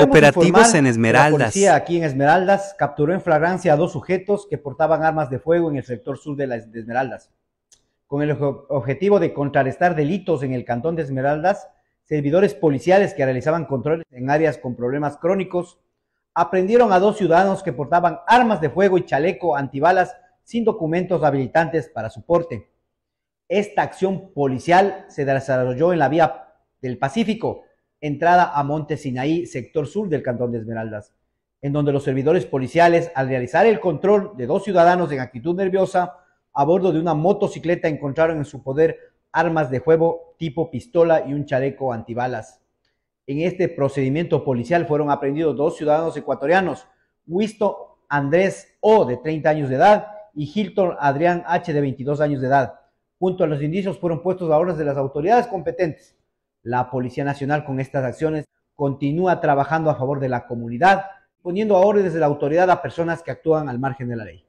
Operativos en Esmeraldas. La policía aquí en Esmeraldas capturó en flagrancia a dos sujetos que portaban armas de fuego en el sector sur de, las Esmeraldas. Con el objetivo de contrarrestar delitos en el cantón de Esmeraldas, servidores policiales que realizaban controles en áreas con problemas crónicos aprendieron a dos ciudadanos que portaban armas de fuego y chaleco antibalas sin documentos habilitantes para su porte. Esta acción policial se desarrolló en la vía del Pacífico, entrada a Monte Sinaí, sector sur del Cantón de Esmeraldas, en donde los servidores policiales, al realizar el control de dos ciudadanos en actitud nerviosa, a bordo de una motocicleta encontraron en su poder armas de juego tipo pistola y un chaleco antibalas. En este procedimiento policial fueron aprendidos dos ciudadanos ecuatorianos, Wisto Andrés O, de 30 años de edad, y Hilton Adrián H, de 22 años de edad. Junto a los indicios fueron puestos a órdenes de las autoridades competentes la Policía Nacional con estas acciones continúa trabajando a favor de la comunidad, poniendo a órdenes de la autoridad a personas que actúan al margen de la ley.